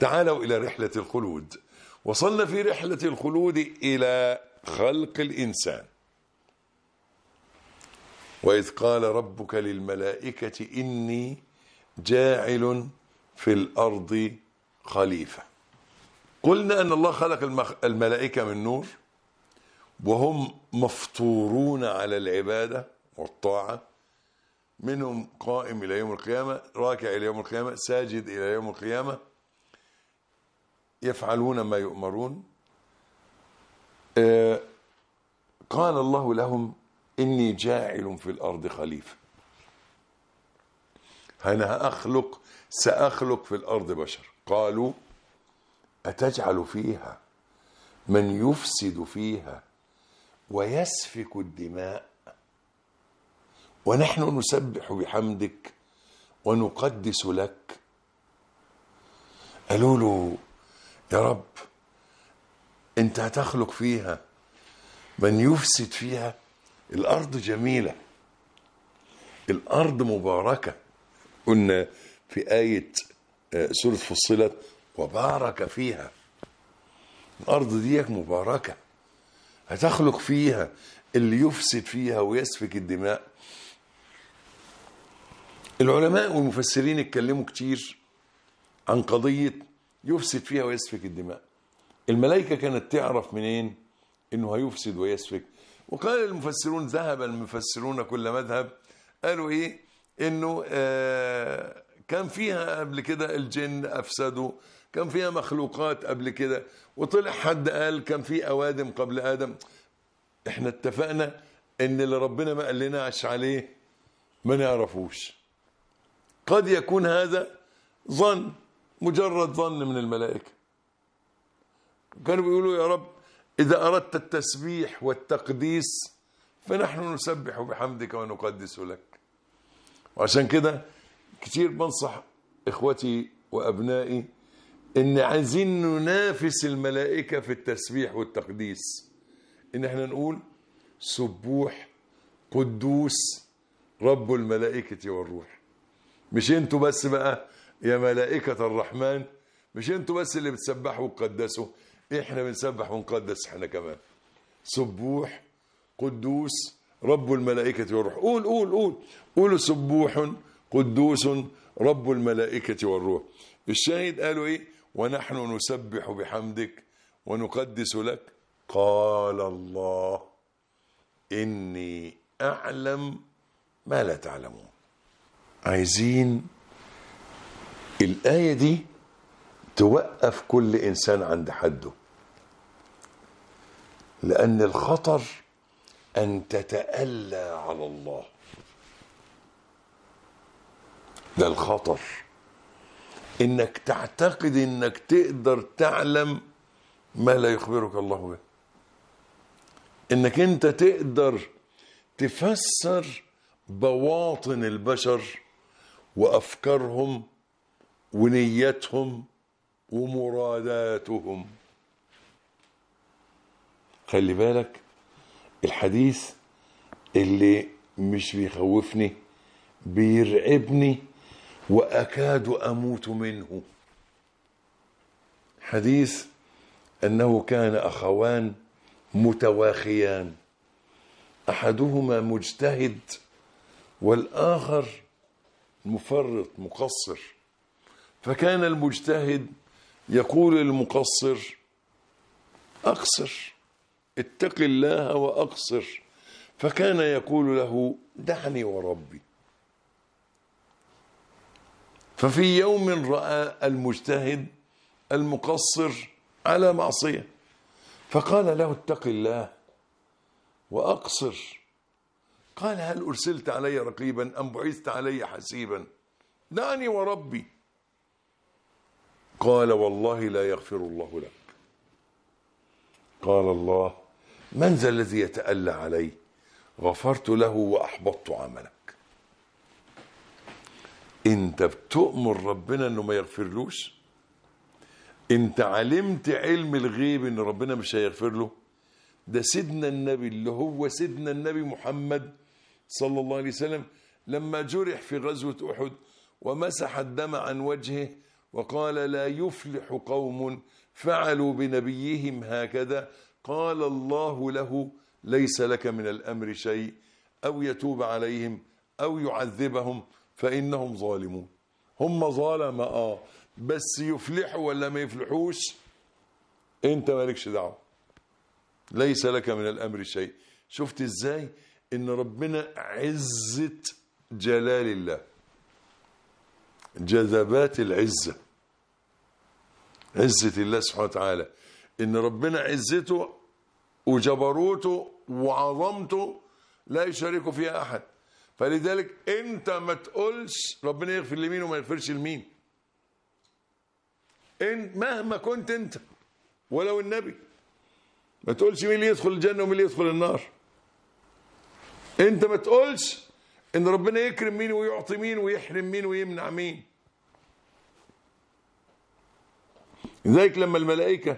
تعالوا إلى رحلة الخلود وصلنا في رحلة الخلود إلى خلق الإنسان وإذ قال ربك للملائكة إني جاعل في الأرض خليفة قلنا أن الله خلق الملائكة من نور وهم مفطورون على العبادة والطاعة منهم قائم إلى يوم القيامة راكع إلى يوم القيامة ساجد إلى يوم القيامة يفعلون ما يؤمرون آه، قال الله لهم إني جاعل في الأرض خليفة أنا أخلق سأخلق في الأرض بشر قالوا أتجعل فيها من يفسد فيها ويسفك الدماء ونحن نسبح بحمدك ونقدس لك قالوا له يا رب انت هتخلق فيها من يفسد فيها الارض جميله الارض مباركه قلنا في ايه آه، سوره فصلت وبارك فيها الارض ديك مباركه هتخلق فيها اللي يفسد فيها ويسفك الدماء العلماء والمفسرين اتكلموا كتير عن قضيه يفسد فيها ويسفك الدماء الملائكة كانت تعرف منين انه هيفسد ويسفك وقال المفسرون ذهب المفسرون كل مذهب قالوا ايه انه آه كان فيها قبل كده الجن افسدوا كان فيها مخلوقات قبل كده وطلع حد قال كان في اوادم قبل ادم احنا اتفقنا ان اللي ربنا ما قالناش عليه ما نعرفوش قد يكون هذا ظن مجرد ظن من الملائكة كانوا بيقولوا يا رب إذا أردت التسبيح والتقديس فنحن نسبح بحمدك ونقدس لك وعشان كده كتير بنصح إخوتي وأبنائي إن عايزين ننافس الملائكة في التسبيح والتقديس إن إحنا نقول سبوح قدوس رب الملائكة والروح مش انتوا بس بقى يا ملائكة الرحمن مش انتوا بس اللي بتسبحوا وتقدسوا احنا بنسبح ونقدس احنا كمان سبوح قدوس رب الملائكة والروح قول قول قول قول سبوح قدوس رب الملائكة والروح الشاهد قالوا ايه ونحن نسبح بحمدك ونقدس لك قال الله إني أعلم ما لا تعلمون عايزين الآية دي توقف كل إنسان عند حده لأن الخطر أن تتألى على الله ده الخطر إنك تعتقد إنك تقدر تعلم ما لا يخبرك الله به إنك أنت تقدر تفسر بواطن البشر وأفكارهم ونيتهم ومراداتهم خلي بالك الحديث اللي مش بيخوفني بيرعبني واكاد اموت منه حديث انه كان اخوان متواخيان احدهما مجتهد والاخر مفرط مقصر فكان المجتهد يقول المقصر أقصر اتق الله وأقصر فكان يقول له دعني وربي ففي يوم رأى المجتهد المقصر على معصية فقال له اتق الله وأقصر قال هل أرسلت علي رقيبا أم بعثت علي حسيبا دعني وربي قال والله لا يغفر الله لك قال الله من ذا الذي يتألى علي غفرت له وأحبطت عملك انت بتؤمر ربنا انه ما يغفرلوش انت علمت علم الغيب ان ربنا مش هيغفر له ده سيدنا النبي اللي هو سيدنا النبي محمد صلى الله عليه وسلم لما جرح في غزوة أحد ومسح الدم عن وجهه وقال لا يفلح قوم فعلوا بنبيهم هكذا قال الله له ليس لك من الامر شيء او يتوب عليهم او يعذبهم فانهم ظالمون هم ظالم اه بس يفلحوا ولا ما يفلحوش انت مالكش دعوه ليس لك من الامر شيء شفت ازاي ان ربنا عزه جلال الله جذبات العزة عزة الله سبحانه وتعالى إن ربنا عزته وجبروته وعظمته لا يشاركه فيها أحد فلذلك أنت ما تقولش ربنا يغفر لمين وما يغفرش لمين إن مهما كنت أنت ولو النبي ما تقولش مين اللي يدخل الجنة ومين اللي يدخل النار أنت ما تقولش إن ربنا يكرم مين ويعطي مين ويحرم مين ويمنع مين لذلك لما الملائكة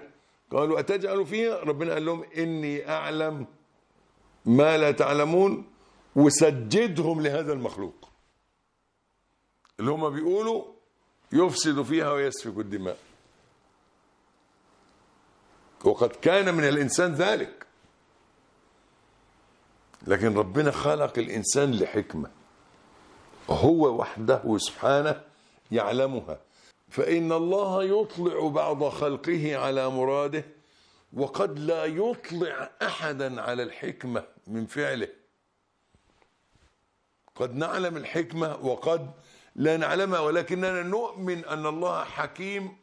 قالوا أتجعل فيها ربنا قال لهم إني أعلم ما لا تعلمون وسجدهم لهذا المخلوق اللي هم بيقولوا يفسد فيها ويسفك الدماء وقد كان من الإنسان ذلك لكن ربنا خلق الإنسان لحكمة هو وحده سبحانه يعلمها فإن الله يطلع بعض خلقه على مراده وقد لا يطلع أحدا على الحكمة من فعله قد نعلم الحكمة وقد لا نعلمها ولكننا نؤمن أن الله حكيم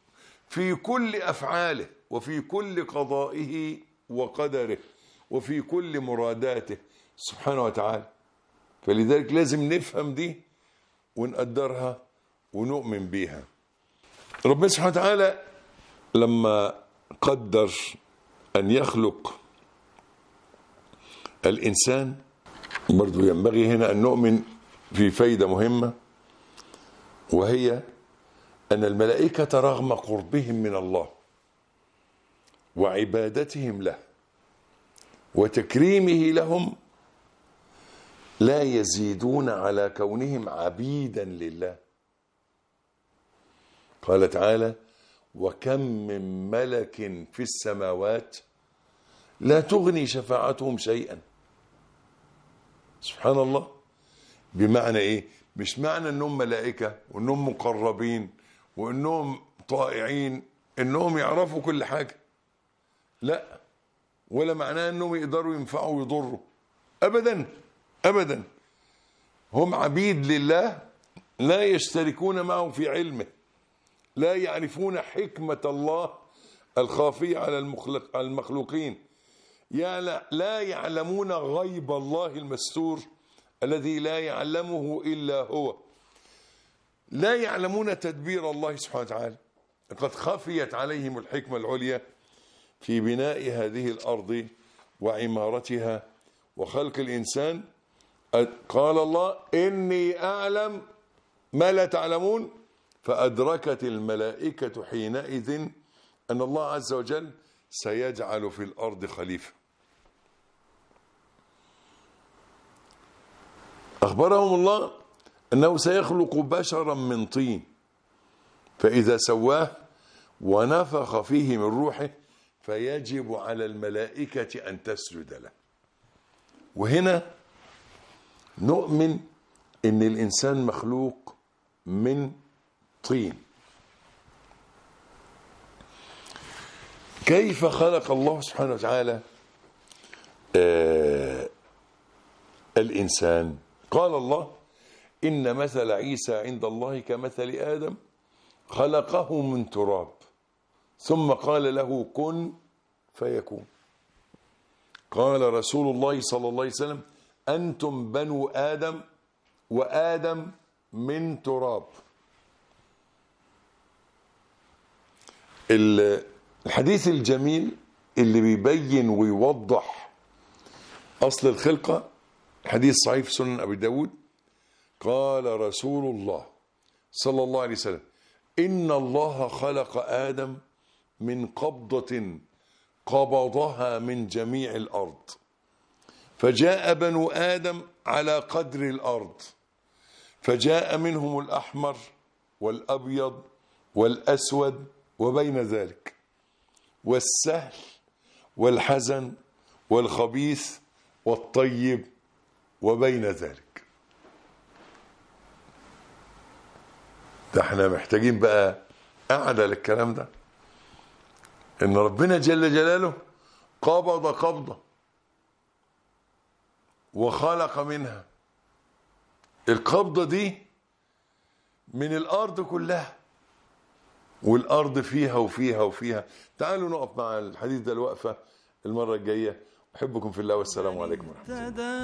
في كل أفعاله وفي كل قضائه وقدره وفي كل مراداته سبحانه وتعالى فلذلك لازم نفهم دي ونقدرها ونؤمن بها ربنا سبحانه وتعالى لما قدر أن يخلق الإنسان برضو ينبغي هنا أن نؤمن في فايدة مهمة وهي أن الملائكة رغم قربهم من الله وعبادتهم له وتكريمه لهم لا يزيدون على كونهم عبيدا لله قال تعالى وكم من ملك في السماوات لا تغني شفاعتهم شيئا سبحان الله بمعنى ايه مش معنى انهم ملائكه وانهم مقربين وانهم طائعين انهم يعرفوا كل حاجه لا ولا معناه انهم يقدروا ينفعوا ويضروا ابدا ابدا هم عبيد لله لا يشتركون معه في علمه لا يعرفون حكمة الله الخافية على المخلق المخلوقين يا لا, لا يعلمون غيب الله المستور الذي لا يعلمه إلا هو لا يعلمون تدبير الله سبحانه وتعالى قد خفيت عليهم الحكمة العليا في بناء هذه الأرض وعمارتها وخلق الإنسان قال الله إني أعلم ما لا تعلمون فأدركت الملائكة حينئذ أن الله عز وجل سيجعل في الأرض خليفة أخبرهم الله أنه سيخلق بشرا من طين فإذا سواه ونفخ فيه من روحه فيجب على الملائكة أن تسجد له وهنا نؤمن أن الإنسان مخلوق من طين كيف خلق الله سبحانه وتعالى آه الإنسان قال الله إن مثل عيسى عند الله كمثل آدم خلقه من تراب ثم قال له كن فيكون قال رسول الله صلى الله عليه وسلم أنتم بنو آدم وآدم من تراب الحديث الجميل اللي بيبين ويوضح أصل الخلقة حديث صحيح في سنن أبي داود قال رسول الله صلى الله عليه وسلم إن الله خلق آدم من قبضة قبضها من جميع الأرض فجاء بنو آدم على قدر الأرض فجاء منهم الأحمر والأبيض والأسود وبين ذلك والسهل والحزن والخبيث والطيب وبين ذلك ده احنا محتاجين بقى قاعدة للكلام ده ان ربنا جل جلاله قبض قبضة وخلق منها القبضة دي من الارض كلها والارض فيها وفيها وفيها تعالوا نقف مع الحديث ده الوقفه المره الجايه احبكم في الله والسلام عليكم ورحمه الله